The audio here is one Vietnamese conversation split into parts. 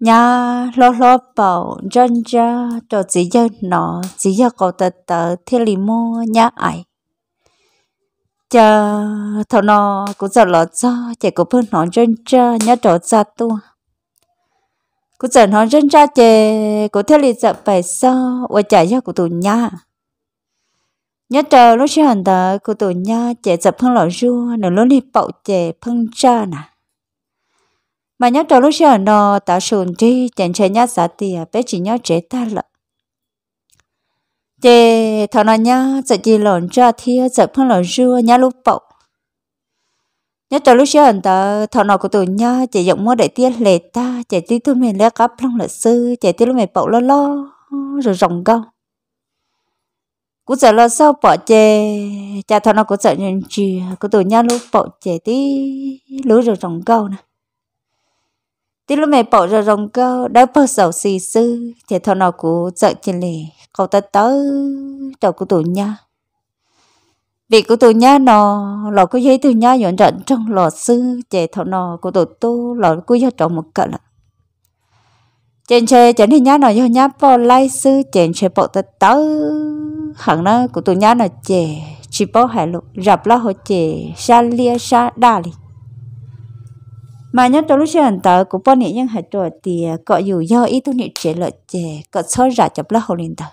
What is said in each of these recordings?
nhà lo lo bảo dân ra cho chỉ giờ nó chỉ giờ có tờ tờ thiên lý mua nhà ai chờ thọ nó cũng giờ lo cho chạy có phương nó dân ra nhà trọ ra tu cũng giờ nó dân ra chạy có thiên lý giờ phải sao và chạy cho của tụi nhà nhà chờ lúc sinh hoạt tờ của tụi nhà chạy giờ phương lo ru nữa lúc đi bảo chạy phương cha nè mà nhớ trò lúc xưa nó ta sùn đi chẳng chơi nhớ giả tiền bé chỉ nhớ chế ta lợ chế thằng nó nhớ giờ chỉ lộn cho thia giờ phong lộn rưa nhớ lúc bậu nhớ trò lúc xưa ta thằng nó của tụi nhớ chạy giọng mua để tiền lệ ta chạy tí tụi mình lấy cắp long lợi sư chỉ tí lúc mày bậu lo lo rồi rồng câu. cú sợ lo sao bỏ chè cha thằng nó cú sợ nhận chì cú tụi nhau lúc bỏ chạy tí lúc rồi rồng câu nè tí lúc mẹ bỏ ra rồng cơ đã bơ sầu xì sư thì thọ nó cũng sợ trên lề cậu ta tới đầu của tụi nha vì của tụi nha nó lọ có giấy tụi nha nhọn rận trong lò sư chè thọ nó của tụi tu lọ của do trọng một cỡ là trên chơi chẳng thì nhá nó do nhá bỏ lai sư trên chơi bỏ ta tới hẳn nó của tụi nha nó chè chỉ bỏ hai lục rập lo hồ chè xa lia xa đa li mà nhớ tôi lúc xưa tớ cũng bao nhiêu nhưng hãy tôi thì à, có dù do ý tôi nhận chế lợi chế có soi ra chụp lá hồ linh tớ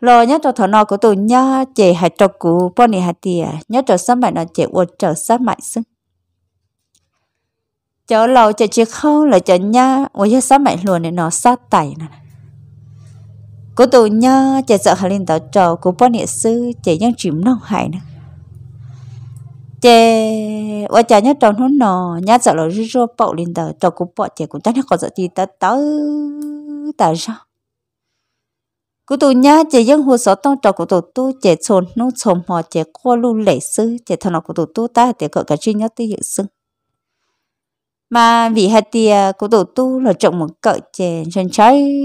lo nhớ tôi thọ nọ của tôi nhớ chế hãy tôi của bao nhiêu hãy thì à, nhớ tôi sớm mày nó chế uất trở sớm mày xưng chỗ lâu chế chị khâu là chợ nha ôi giờ sớm mày luôn này nó sát tẩy nè của tôi nhớ chế sợ hà linh tớ trò của bao nhiêu sư chế nhân chìm nông hại nữa chè và chả nhớ tròn hôn nọ nhá sợ là rú rú bậu lên đời, trò cũng bỏ chè cũng chắc nó có sợ gì tớ tớ tớ sao cú tụ nhá chè dân hồ sọ tông trò của tụ tu chè chồn nô chồn mò chè qua lu lệ sư chè thằng nào của tụ tu ta để cậu cả duy nhất tư hiệu sư mà vì hai tia của tụ tu là trọng một cậu chè chân trái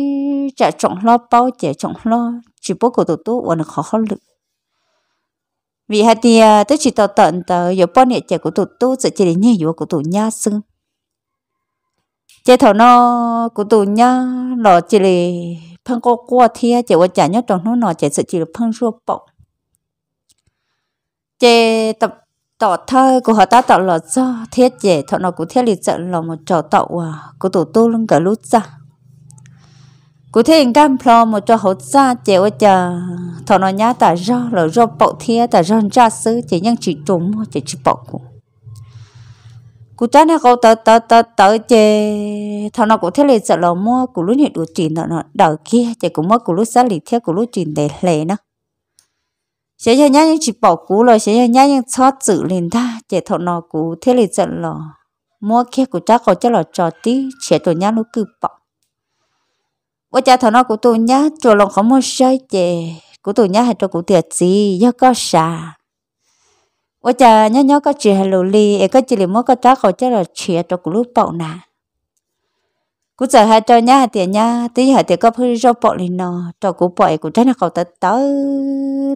chả trọng lo bao chè trọng lo chỉ bố của tụ tu còn khó khăn lực vì hạt thì à, tôi chỉ tao tận tờ yếu bọn nhẹ trẻ của tụi tu sẽ chỉ đến nhẹ yếu của tụi nha sưng chế thảo nó của tụi nha nó chỉ là phân cô qua thia chỉ qua trả nhất trong nó nó chỉ sự chỉ là phân xua bọc chế tập tỏ thơ của họ ta tạo là do thiết chế thọ nó của thiết lịch trận là một trò tạo à, của tụi tu luôn cả lúc ra cụ thể anh cam plo một cho hậu xa chèo chờ thọ nó nhá tại do là do bậu thia tại do ra sư chỉ nhân chỉ trúng chỉ chỉ bậu cụ cụ ta nó câu tớ tớ tớ tớ chê thọ nó cụ thế lệ sợ lò mua cụ lúc nhị đủ trình nó nó đầu kia chỉ cụ mua cụ lúc xa lì theo cụ lúc trình để lệ nó sẽ cho nhá những chỉ bỏ cụ rồi sẽ cho nhá những xót chữ liền ta chỉ thọ nó cụ thế lệ sợ lò mua kia cụ ta có chắc là trò tí chỉ tổ nhá nó cứ bỏ 我家头那古土伢做龙好么衰姐，古土伢还做古铁子，要搞啥？我家伢伢个只还努力，一个只里么个扎好家了吃，做古路宝呢。古 giờ hai cho nhá tiền nhá tí hai tiền có phơi rau bọ lên nó cho cú bọ cú trái nó cầu tới tới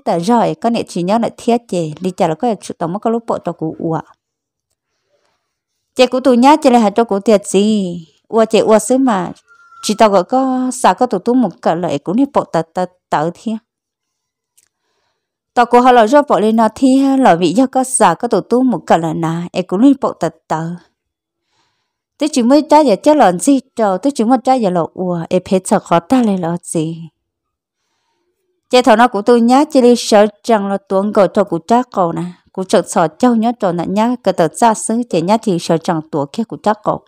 tới rồi có nè chỉ nhớ lại thiết chè đi chả là có sự tổng có lúc bọ cho cú uạ chè cú tụ nhá chè là hai cho cú thiệt gì uạ chè uạ xứ mà chỉ tao gọi có sao có tụi tú một cả lại cũng đi bộ tật tật tờ thiên tao cũng họ lo cho bộ lên nó thì lo vị do có sao có tụi tú một cả lại nà em cũng đi bộ tật tờ tôi chỉ mới trai giờ trái lợn gì trâu tôi chỉ mới trai giờ lợn ua em hết sợ khó ta lên lợn gì chế thầu nó của tôi nhá chỉ đi sợ rằng là tuấn gọi cho cụ cha cậu nè cụ trợ sợ châu nhớ tròn nè nhá cái tờ xa xứ thì nhá thì sợ chẳng tuổi kia cụ cha cậu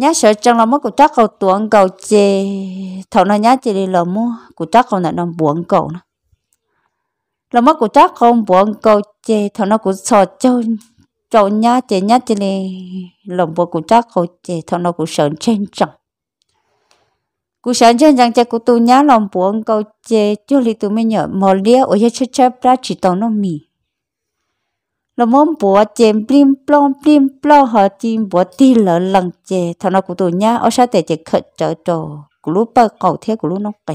nhá sợ trong lòng mất của chắc cầu tuồng cầu chê thầu nó nhá chê đi lòng mua của chắc cầu này nó buồn cầu nó lòng mất của chắc không buồn cầu chê thầu nó cũng sợ châu châu nhá chê nhá chê đi lòng buồn của chắc cầu chê thầu nó cũng sợ trên trọng cú sáng chân rằng cha cú tu nhá lòng buồn cầu chê cho li tu mới nhở mò lia ở hết chết chết ra chỉ tao nó mì nó mong bố chém blim plong blim plong họ chim bố ti lỡ lần chè thằng nó cũng tụi nhá ở sao để chè khởi trở trò của lúc bơ cầu thế của lúc nó kì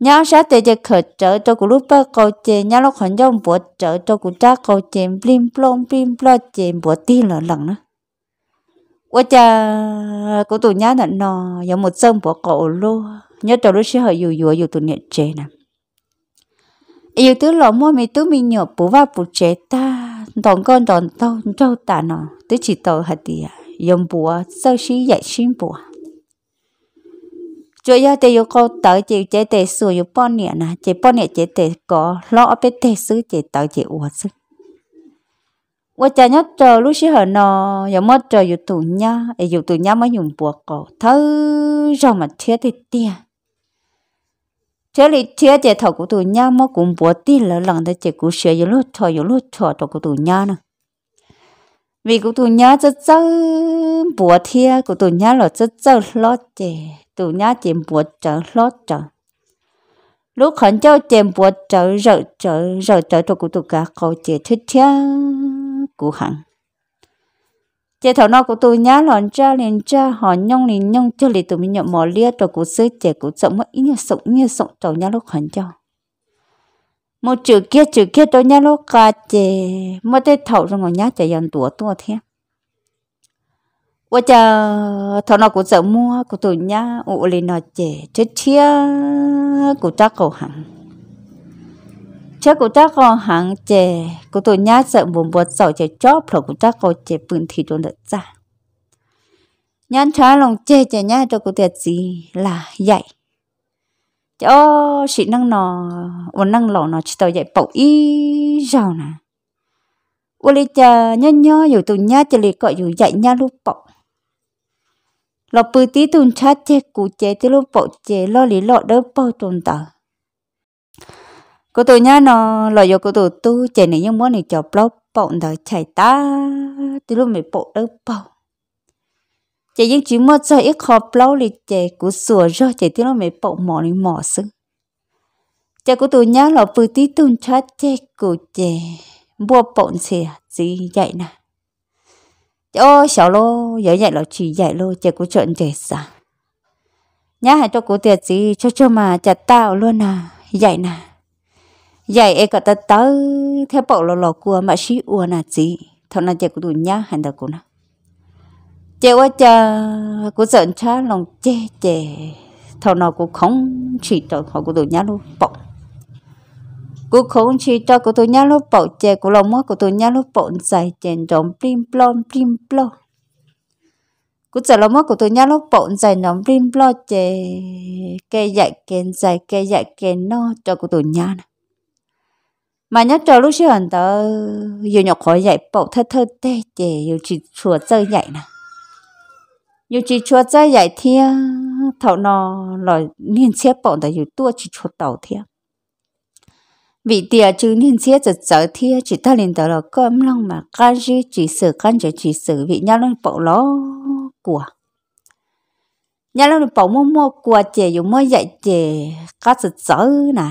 nhá sao để chè khởi trở trò của lúc bơ cầu chè nhá nó khẩn trong bố trở trò của cha cầu chém blim plong blim plong chém bố tì lỡ lần nữa ủa cha của tụi nhá là nó có một sân bố cầu luôn nhớ trò lúc sẽ hơi dù dù dù tụi nhẹ chè nè yêu tứ lọ mua mi tứ mi nhỏ bố va bố chế ta đòn con đòn tao trâu ta nó tứ chỉ tao hạt đi à yếm bùa, sau khi dạy xin bố chủ yếu để yêu câu tớ chỉ chế để sử dụng bao nhiêu nè chế bao nhiêu chế để có lọ bên để sử chế tớ chế uống sử 我家伢做路西河呢，要么做有土伢，哎有土伢么用薄个，头让么贴的点。这里姐姐头骨头伢么公婆定了，让的这股血一路炒一路炒到骨头伢呢。vì cụ tụi nhá cho cháu bùa thia cụ tụi nhá là cho cháu lót chè tụi nhá chèm bùa trở lót trở lúc khẩn cháu chèm bùa trở rợ trở rợ trở cho cụ tụi cả câu chè thích thia cụ hẳn chế thảo nó của tôi nhá lòn cha liền cha họ nhông liền nhông cho lì tụi mình nhận mò lia cho cụ sư chế cụ sống mất ít như sống như sống trầu nhá lúc hẳn cho một chữ kia chữ kia tôi nhá lúc cả chế mất tê thảo rồi ngồi nhá chạy dần tủa tua thế và chờ thảo nó cũng sợ mua của tôi nhá ụ lì nó chế chết chia của cha cầu hẳn chắc cô ta có hàng chè cô tôi nhá sợ buồn buồn sợ chè chóp rồi cô ta có chè bưng thì đồ lợn ra nhắn trả lòng chè chè nhá cho cô tiệt gì là dạy cho chị năng nọ ổn năng lọ nó chỉ tao dạy bảo y giàu nè ủa lấy chà nhớ nhớ dù tụi nhá chè lấy gọi dù dạy nhá lúc bảo lọ bự tí tụi chát chè cụ chè tí lúc bảo chè lo lý lọ đỡ bao tồn tờ cô tôi nhá nó lo yo cô tôi tu chạy này nhưng muốn này cho blog bọn đời chạy ta từ lúc mình bộ đỡ bao chạy những chuyện mất cho ít khó blog thì chạy của sửa do chạy từ lúc mình bộ mỏ này mỏ sưng chạy cô tôi nhá là vừa tí tuần chát chạy của chạy mua bọn xì gì vậy nè cho xảo lô giờ dạy là chỉ dạy lô chạy của chọn chạy sao nhá hãy cho cô tiệt gì cho cho mà chặt tao luôn à dạy nè vậy em có ta tới theo bộ lò lò cua mà xí uo nà gì thằng nào chơi cũng đủ nhá hành đâu cũng nào chơi qua cha cũng sợ cha lòng chê chê thằng nào cũng không chỉ cho họ cũng đủ nhá luôn bọc cũng không chỉ cho của tôi nhá luôn bọc chê của lòng mất của tôi nhá luôn bọc dài chèn trống plim plon plim plon cú trả lắm của tôi nhá lúc bọn dài nóng rim lo chè kê dạy kèn dài kê dạy kèn no cho của tôi nhá này mà nhất cho lúc xưa anh ta yêu nhọc khỏi dạy bộ thơ thơ tê chè yêu chỉ chùa chơi dạy nè yêu chỉ chùa chơi dạy thì, thầu nó là niên xếp bộ ta yêu tua chỉ chùa tàu thia vì tia chứ niên xếp giờ giờ thia chỉ ta liền tờ là cơm lòng mà can gì chỉ sử can chỉ chỉ sử vì nhau lên bộ ló của nhà lên bộ mua mua của chè yêu mua dạy chè cá giờ giờ nè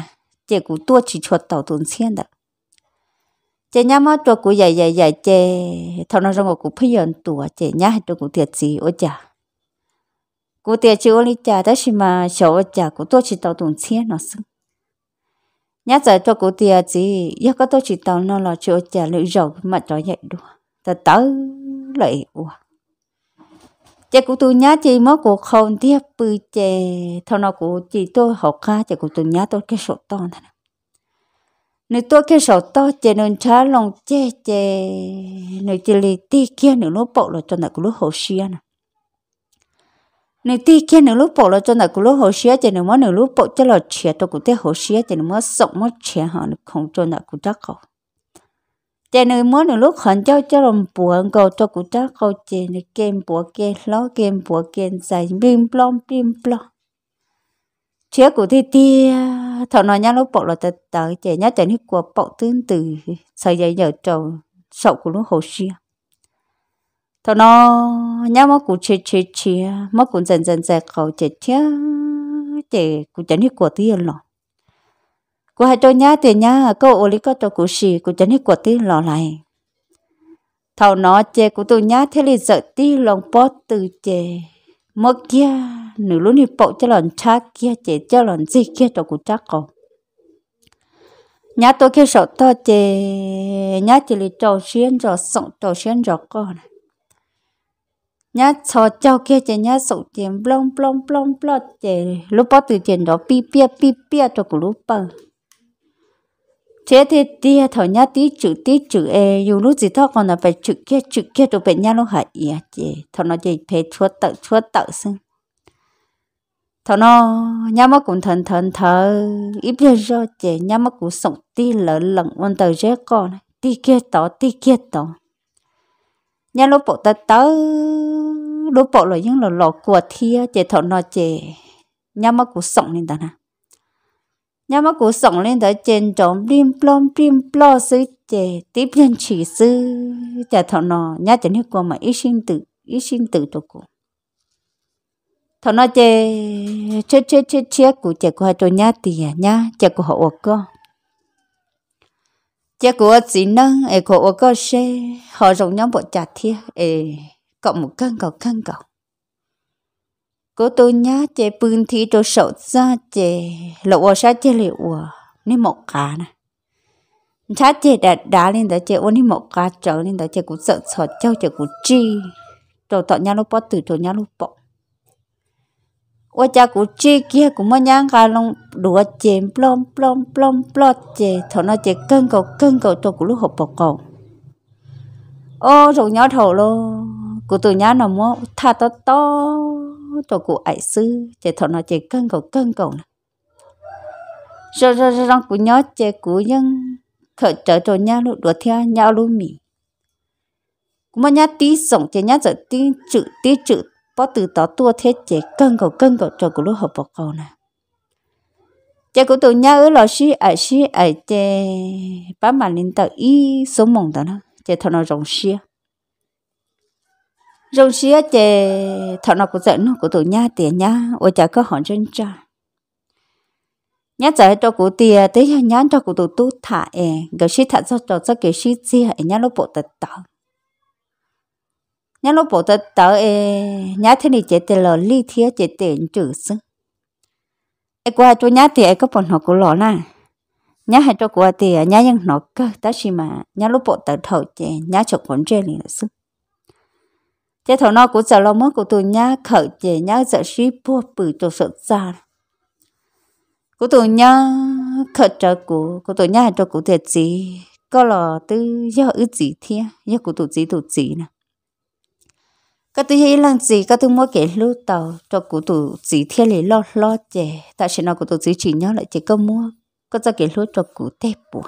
chị cũng tua chỉ cho tàu tốn xiên đó chị nhá mà cho cũng dạy dạy dạy chị thằng nó rằng cũng phải nhận tuổi chị nhá cho cũng thiệt gì ôi chà cô tiệt chỉ ôn chả đó xí mà cháu chả cô tôi chỉ tàu tụng xe nó xứ nhá giờ cho cô tiệt chỉ giờ có tôi chỉ tàu nó là chỗ chả lưỡi rầu mà cho vậy đùa ta tớ lại chị cụ tôi nhá chị mất cuộc không tiếp bự chị thao nó cụ chị tôi học ca chị cụ tôi nhá tôi cái sổ to này nếu tôi cái sổ to chị nên trả lòng chị chị nếu chị lấy tì kia nếu nó bỏ là cho nó cụ lúc hồ xia nè nếu tì kia nếu lúc bỏ là cho nó cụ lúc hồ xia chị nếu mà nếu lúc bỏ cho là chia tôi cụ thế hồ xia chị nếu mà sống mà chia họ không cho nó cụ chắc không chè nơi muốn nửa lúc khẩn cho cho lòng bùa cầu cho cụ cha cầu chè nơi kem bùa kem lo kem bùa kem dài bim plom bim plom chế cụ thì ti thọ nói nhá lúc bọc là tật tớ chè nhá chè nít của bọc tương từ sợi dây giờ trầu sậu của lúc hồ xia thọ nó nhá mà cụ chè chè chè mà cụ dần dần dần cầu chè chè chè cụ chè nít của tiền lọ cô hai tôi nhá thì nhá cô ô lý có tôi cú xì cô chẳng hết của tí lò lại thầu nó chê của tôi nhá thế là sợ tí lòng bó từ chê mơ kia nữ lúc đi bộ cho lần cha kia chê cho lần gì kia tôi cú chắc còn nhá tôi kia sợ to chê nhá chỉ là trò xuyên rồi sống trò xuyên rồi con nhá cho cho kia chê nhá sống tiền blong blong blong blong chê lúc bó từ tiền đó pi pia pi pia cho cú lúc bơ chế thì tia thở nhá tí chữ tí chữ e dù lúc gì thóc còn là phải chữ kia chữ kia đồ bệnh nhá à, nó hại à chế thằng nó gì phải chúa tự chúa tự xưng thằng nó nhá mà cũng thần thần thở ít biết rồi chế nhá mà cũng sống tí lỡ lận quan tờ rét con tí kia tỏ tí kia tỏ nhá lúc bộ ta tớ lúc bộ là những lò lò của thia chế thằng nó chế nhá mà cũng sống nên ta nào nhà mà cụ sống lên tới trên trống lim plom lim plo sư chè tiếp nhân chỉ sư chả thọ nọ nhà chẳng hiểu qua mà ít sinh tử ít sinh tử cho cụ thọ nọ chè chè chè chè chè cụ chè cụ cho nhà tiền nhà chè cụ họ ủa co chè cụ ở chỉ năng ấy cụ ủa co xe họ giống nhóm bộ chặt thiệt ấy cộng một căn cầu căn cầu cô tôi nhá chế bưng thì đồ sầu ra chế lộ ở sát chế liệu nên một cá nè sát chế đã đá lên đó chế ôn nên một cá trở lên đó chế cũng sợ sợ châu chế cũng chi đồ tọt nhà lúc bỏ từ đồ nhà lúc bỏ ủa cha cũng chi kia cũng mới nhang cái lông đùa chém plom plom plom plom chế thọ nó chế cân cầu cân cầu cho cũng lúc hộp bọc cầu ô rồi nhỏ thầu luôn cô tôi nhà nó mua tha to to cho cụ ải sư chị thọ nó chị cân cầu cân cầu nè rồi rồi rồi cụ nhớ chị cụ nhân khởi trở cho nhà lúc đùa theo nhà lúc mì cũng mà nhá tí sống chị nhá giờ tí chữ tí chữ bỏ từ tỏ tua thế chị cân cầu cân cầu cho cụ lúc hợp bọc cầu nè chị cụ tụi nhau ở lò xí ải xí ải chị bà mà lên tờ y số mộng đó nè chị thọ nó rồng xia rong xía chè thọ nó của giận nó của tụi nha tiền nha ôi chả có hỏi trên trời nhá giải cho cụ tiền tới nhá cho cụ tụ tu thả e gấu xí thả cho cho cho kiểu xí chi hệ nhá lúc bộ tật tờ nhá lúc bộ tật tờ e nhá thế này chế tiền lò ly thía chế tiền trừ sưng e qua cho nhá tiền có bọn họ của lò na, nhá hai cho cụ tiền nhá nhưng nó cơ ta xí mà nhá lúc bộ tật thầu chè nhá chọc quấn trên này là chế thằng nó của giờ lo mất của tôi nhá khởi chế nhá giờ suy bùa bự tổ sợ già của tôi nhá khởi trợ của của tôi nhá cho của thiệt gì có là tư do ư gì thế do của tôi gì tôi gì nè các tôi hay làm gì các tôi mua cái lú tàu cho của tôi gì thế để lo lo chế tại sao nó của tôi chỉ nhớ lại chỉ có mua có cho cái lú cho của tép bùa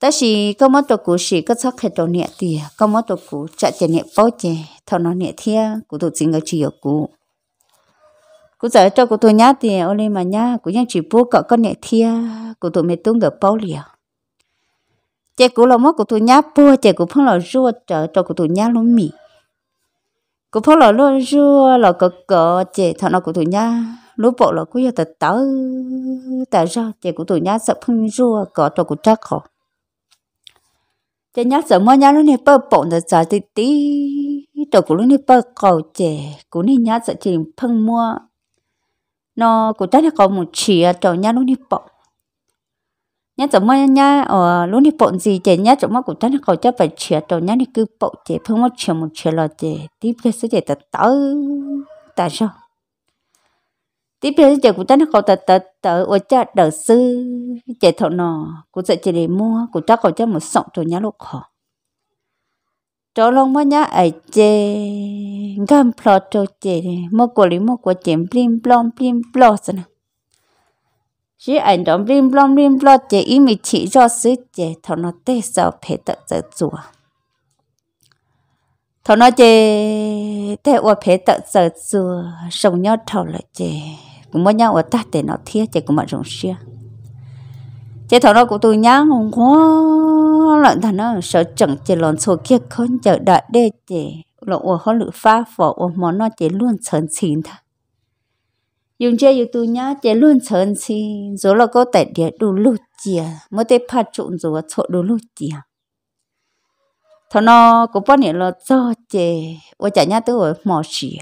ta chỉ có mất tổ cụ chỉ có sắc hết tổ nhẹ thì có mất tổ cụ chạy tiền bao chè thọ nó nhẹ thia cụ tổ chính ở chỉ ở cụ cụ cho cụ tổ nhá thì ô lên mà nhá cụ nhân chỉ bố cọ con nhẹ thia cụ tổ mẹ tung được bao liền chè cụ là mất cụ tổ nhá bố chè cụ phong là rùa trở cho cụ tổ nhá luôn mì cụ phong là luôn rùa là cọ cọ chè thọ nó cụ tổ nhá lúc bộ là cứ giờ tớ tớ tớ ra chỉ cụ tổ nhá sợ phong rùa cọ cho cụ trắc khó luôn đi 这伢什么伢路呢？不蹦的咋的的？đầu của luôn đi bơ cầu trẻ của này nhá sợ chỉ phăng mua nó của ta nó có một chỉ chỗ nhá luôn đi bọ nhá sợ mua nhá ở luôn đi bọ gì trẻ nhá sợ mua của ta nó cầu cho phải chỉ chỗ nhá đi cứ bọ trẻ phăng mua chỉ một chỉ là trẻ tiếp theo sẽ trẻ tớ tớ tại sao tiếp theo chờ cũng chắc nó có tật tật tớ ở chợ đỡ sư chạy thọ nọ cũng sẽ chỉ để mua cũng chắc có chắc một sọng rồi nhá lúc họ cho lòng mà nhá ấy chê gam plot cho chê mua của lý mua của chém blim blom blim blom sao nè chỉ ảnh đó blim blom blim blom chê ý mình chỉ cho sư chê thọ nó tê sao phải tớ tớ chùa thọ nó chê tê ở phải tớ tớ chùa sống nhau thọ là chê cũng mới nhau ở ta để nó thiết chỉ cũng mà rồng xia chỉ thằng nó cũng tôi nhá không có lợn thằng nó sợ chẳng chỉ lòn số kia con chờ đợi để chỉ lợn ở họ lự pha phở ở món nó chỉ luôn sờn xỉn thôi dùng chơi dùng tôi nhá chỉ luôn sờn xỉn rồi là có tại địa đủ lụt chìa mới thấy phát trộn rồi chỗ đủ lụt chìa thằng nó cũng bao nhiêu là cho chỉ ở chả nhá tôi ở mỏ xỉa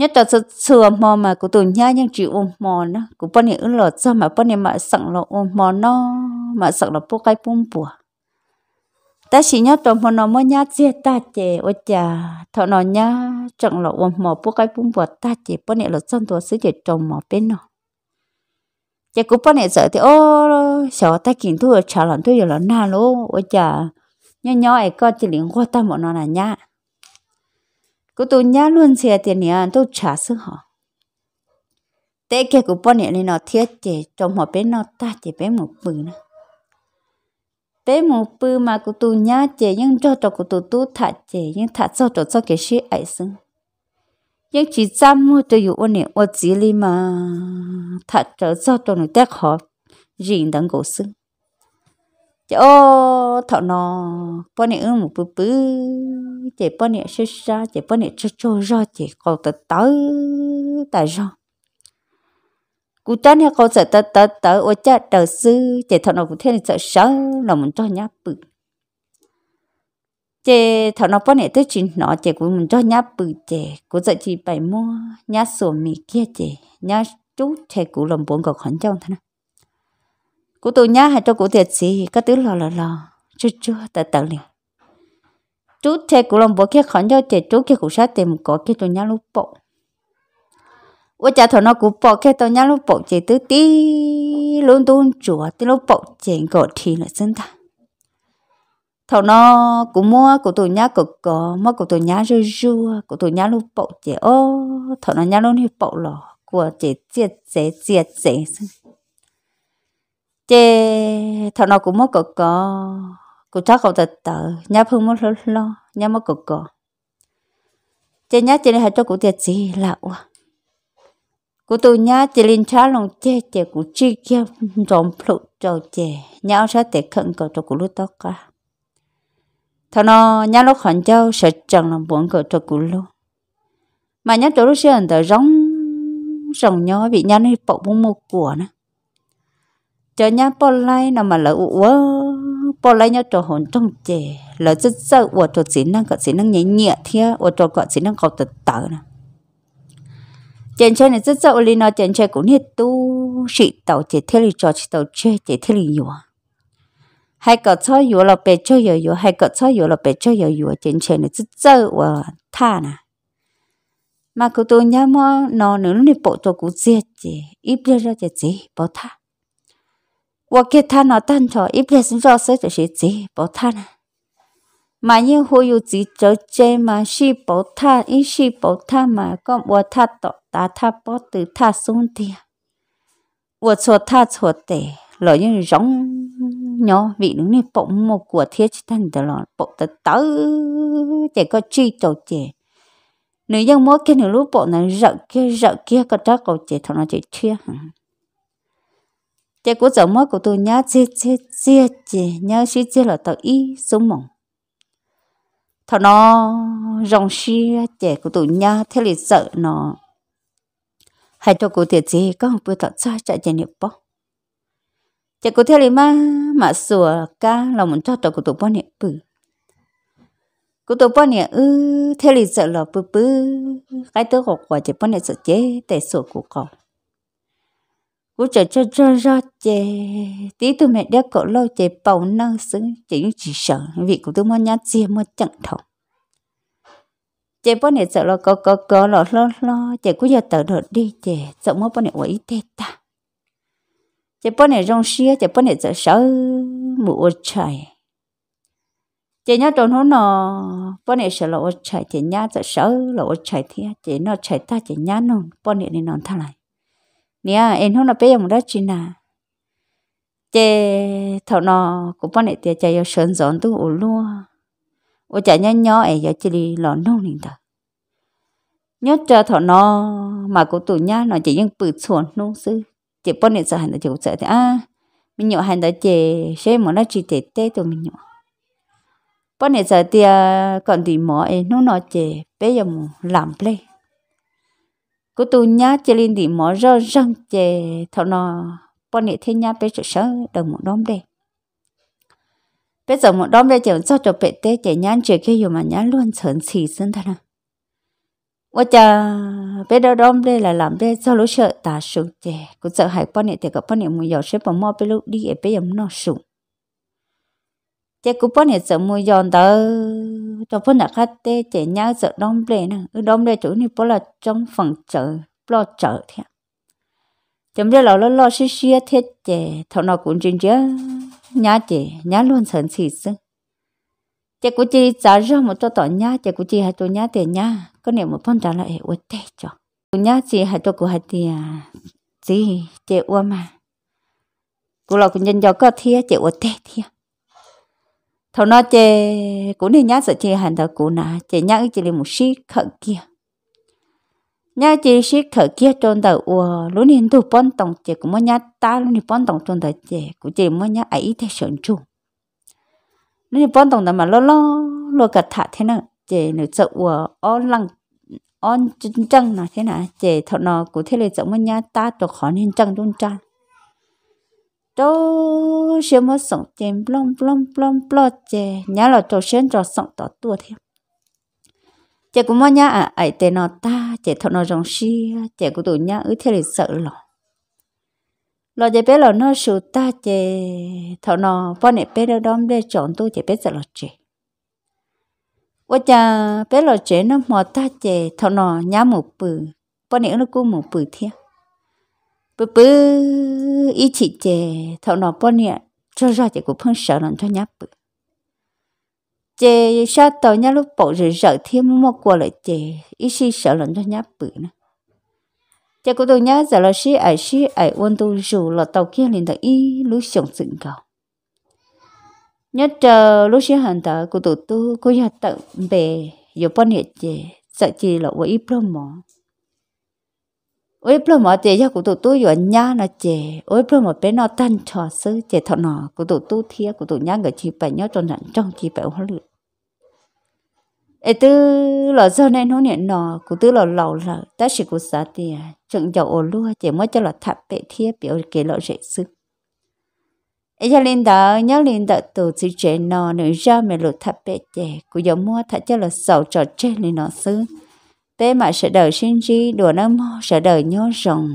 nhất là sửa mò mà cụ tôi nhá nhưng chỉ ôm mò nó cụ bao nhiêu ứng lọt ra mà bao nhiêu mà sẵn là ôm mò nó mà sẵn là bố cái bông bùa ta chỉ nhớ tổ mò nó mới nhá chia ta chè ôi chà thọ nó nhá chẳng là ôm mò bố cái bông bùa ta chè bao nhiêu là xong tụi sứ chè trồng mò bên nó chè cụ bao nhiêu sợ thì ô sợ ta kiện thua trả lần thua giờ là na lố ôi chà nhớ nhớ ai có chỉ liên qua ta mò nó là nhá cô tôi nhá luôn xe tiền nhà tôi trả sức họ tế kia của nhà này nó thiết chế trong họ bên nó ta chế bên một bự nữa bé một bự mà cô tôi nhá chế nhưng cho cho cô tôi tu thả chế nhưng thả cho cho cho cái gì ấy xứng nhưng chỉ chăm mua cho dù ôn này ôn chỉ li mà thả cho cho cho nó tết họ riêng đằng cổ xứng chỗ thọ nó bọn nhà ưng một bự bự chỉ bao nè sự ra chỉ bao nè chơi chơi ra chỉ có tới tới tại ra cú cha nè có sợ tới tới tới ô cha đầu sư chỉ thằng nào cũng thế này sợ sợ là muốn cho nhá bự chỉ thằng nào bao nè tới chuyện nó chỉ cũng muốn cho nhá bự chỉ cũng sợ chỉ bày mua nhá sổ mì kia chỉ nhá chú chỉ cũng làm bốn cậu khẩn trương thế nào cú tôi nhá hay cho cú thiệt gì các thứ lò lò lò chưa chưa tới tới liền chú thế cũng làm bố kia khẩn cho chị chú kia cũng sát tìm có kia tôi nhá lúc bộ ủa cha thằng nó cũng bộ kia tôi nhá lúc bộ chị tứ tí luôn tuôn chùa tí lúc bộ chị cổ thì là dân ta thằng nó cũng mua của tôi nhá cực có mua của tôi nhá rư rư của tôi nhá lúc bộ chị ô thằng nó nhá luôn thì bộ lò của chị chết chết chết chết chị thằng nó cũng mua cực có cô cháu cậu thật tờ nhà phương muốn lo lo nhà mất cậu cọ chị nhá chị này cho cụ tiệt gì là ua cụ tụ nhá chị linh trả lòng chê chị cụ chi kia rộm phụ cho chị, nhà ông sẽ tệ khẩn cậu cho cụ lúc đó cả thằng nó nhà lúc hẳn châu sẽ chẳng làm buồn cậu cho cụ lúc mà nhá chỗ lúc xưa anh ta rong rồng nhỏ bị nhá nó bỏ bông mua của nè cho nhá bỏ lại nó mà lỡ ua bỏ lại nhau cho hồn trong chè là rất sợ ở chỗ chỉ năng có chỉ năng nhẹ nhẹ thế ở chỗ có chỉ năng có tự tử nè chèn chè này rất sợ lên nó chèn chè cũng nhiệt tu chị tàu chè, thế lì cho chị tàu chè, chỉ thế lì nhiều hai cậu chơi yếu là bé chơi nhiều, yếu hai cậu chơi yếu là bé chơi nhiều, yếu chèn chơi này rất sợ ở tha nè mà cô tôi nhớ mà nó nữa lúc bỏ cho tôi cũng giết chị ít ra ra chị bỏ tha 我给他拿蛋炒，一边是肉丝就是鸡煲汤啊。mà như hồi yêu chỉ cho chơi mà si bảo tha in si bảo tha mà có vợ tha tọ ta tha bỏ từ tha xuống thì vợ cho tha cho tệ lo như giống nhỏ vị nó này bộ một của thiết chứ thành tờ lo bộ tờ tớ để có truy tàu chè nếu như mỗi cái nửa lúc bộ nó rợ kia rợ kia có chắc cầu chè thằng nó chỉ chưa chị cũng giống mới của tôi nhá chị chị chị chị nhớ suy chị là tao ý sống mộng thọ nó rong suy chị của tôi nhá thế là sợ nó hay cho cô thiệt gì có học bữa tao xa chạy chạy nghiệp bó chị cũng thế là mà mà sửa ca là muốn cho tao của tôi bó nghiệp bự cô tôi bao nghiệp ư thế là sợ là bự bự cái tớ học quả chị bao nghiệp sợ chế để sửa của cậu bố chợ cho cho cho chè tí tôi mẹ đeo cậu lâu chè bầu năng xứng chỉ chỉ sợ vì của tôi muốn nhát chia mua chẳng thầu chè bố này sợ lo có có có lo lo lo chè cứ giờ tờ đợt đi chè sợ mua bố này quấy tê ta chè bố này rong xia chè bố này sợ sợ mù trời chị nhát trốn hố nọ bọn này sợ lộ chạy chị nhát sợ sợ lộ chạy thì chị nó chạy ta chị nhát nó bọn này nên nó thay lại nia em hôm nào bây giờ mình đã chín à chế thầu nó cũng bao này tiệt chạy vào sơn giòn tu ủ luôn, ủ chạy nhá nhó ấy giờ chỉ đi lò nông nè ta nhớ cho thọ nó mà cũng tụ nhá nó chỉ những bự chuồn nông sư chỉ bao này sợ hành đã chịu sợ thì à mình nhọ hành đã chế xem mà nó chỉ tệ tê tụi mình nhọ bao này giờ tiệt còn thì mỏ ấy nó nó chế bây giờ làm play cô tu nhá chơi lên thì mỏ rơ răng chè thọ nó bọn này thế nhá bé sợ sợ đồng một đom đây bé giờ một đom đây chẳng sao cho bé tê chè nhán chơi kia mà nhá luôn sờn xì sân thật à ủa cha bé đâu đom đây là làm đây sao lối sợ tà sụn chè cũng sợ hại bọn này thì gặp bọn này mùi dầu sẽ bỏ mò bé lúc đi để bé giờ nó sụn chế cú bón hiện sợ mua giòn tờ cho bón đã khát tê chế nhá sợ đông lệ nè ở đông lệ chủ này bón là trong phần chợ lo chợ thế chấm ra lo lo lo xí xí thế chế thằng nào cũng trên chế nhá chế nhá luôn sẵn xì xí chế cú chỉ trả ra một cho tỏ nhá chế cú chỉ hai cho nhá tiền nhá có niệm một bón trả lại uất tê cho nhá chỉ hai cho cú hai à, gì chế uất mà cú lo cũng nhân cho có thiệt chế uất tê thiệt thầu nó chê cũng nên nhát sợ chê hẳn thầu cũ nà chê nhát chỉ là một xí khở kia nhát chỉ xí khở kia trong đầu ua lúc nên tu bón tòng chê cũng muốn nhát ta lúc nên bón tòng trong đầu chê cũng chê muốn nhát ấy thế sợn chu lúc nên bón tòng đó mà lo lo lo cả thả thế nào chê nữ sợ ua ó lăng on chân chân là thế nào chê thầu nó cũng thế là sợ muốn nhát ta tổ khó nên chân luôn chân 都什么送点 blom blom blom blom 的，伢老都先着送到多天。这个么伢啊，爱得那大，这头那种事，这个都伢有天里 sợ lo。lo 这边 lo nó sợ ta 这头那帮你别的东的种都这边 sợ lo 这。我家别了这那么大这头那伢木不，帮你那个木不天。bự bự ý chị chè thọ nọ bón nè cho ra chị cũng phân sợ lần cho nhá bự chè sa tàu nhá lúc bộ rồi sợ thêm một quả lại chè ý si sợ lần cho nhá bự nè chè cũng tôi nhá giờ là si ai si ai quân tu rủ là tàu kia liền tàu ý lúc sống dựng cầu nhớ chờ lúc si hàn tàu của tụi tôi cô nhà tận bè giờ bón nè chè sợ chị là quá ít promo ôi bro mà chị cho cụ tụ tu yuan nhá nó chị ôi bro mà bé nó tan trò sư chị thọ nọ cụ tụ tu thia cụ tụ nhá người chị bảy nhớ trong nạn trong chị bảy hoa lự ê tư là do nên nó nè nọ cụ tư là lầu là ta chỉ cụ xả tiền chừng dầu ổ luôn, chị mới cho là thạp bệ thia biểu kể lọ dễ sư ê cho lên đỡ nhớ lên đỡ tụ chị trẻ nọ nữ ra mẹ lụt thạp bệ chị cụ dầu mua thạch cho là sầu trò trên lên nọ sư tế mà sẽ đời sinh ri đồ nó mô sẽ đời nhô rồng